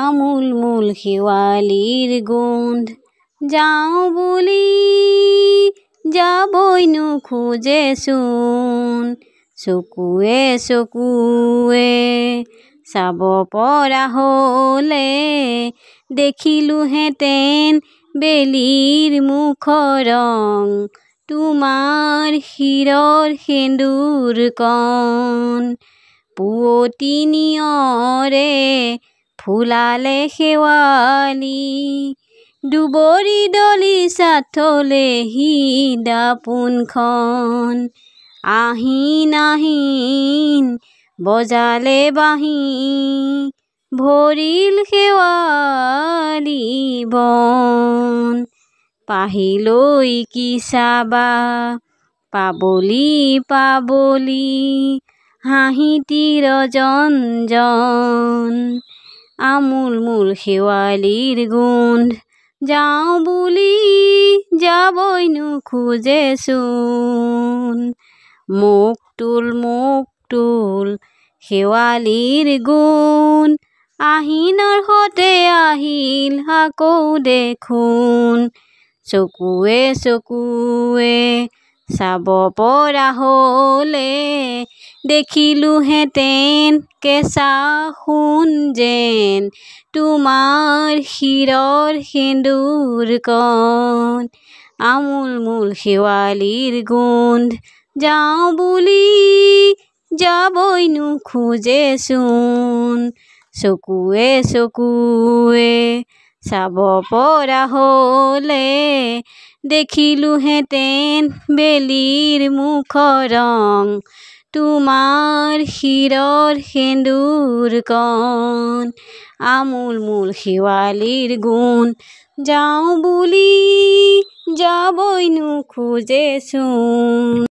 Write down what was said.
আমুল মুল খেওয়ালির গন্ধ যাও বলি যাবই নু খুঁজে শুন চকুৱে চকুৱে চাব পৰা হ'লে দেখিলোহেঁতেন বেলিৰ মুখ ৰং তোমাৰ শিৰৰ সেন্দুৰ কণ পুৱতি ফুলালে শেৱালি দুবৰি দলি চাথলে সি দাপোনখন আহিন আহিন বজালে বাঁহী ভৰিল শেৱালি বন পাহিলৈ কি চাবা পাবলি পাবলি হাঁহি তিৰজন জন আমূল মূল শেৱালীৰ গোন্ধ যাওঁ বুলি যাবই নোখোজেচোন মোক তোল মোক তোল শেৱালিৰ গোন আহিনৰ সতে আহিল আকৌ দেখোন চকুৱে চকুৱে চাব পৰা হ'লে দেখিলোহেঁতেন কেঁচা সোণ যেন তোমাৰ শিৰৰ সেন্দুৰকণ আমোল মূল শেৱালিৰ গোন্ধ যাওঁ বুলি যাবই নোখোজেচোন চকুৱে চকুৱে চাব পৰা হ'লে দেখিলোহেঁতেন বেলিৰ মুখ ৰং তোমাৰ শিৰৰ সেন্দুৰ কণ আমোল মূল শেৱালিৰ গুণ যাওঁ বুলি যাবই নোখোজেচোন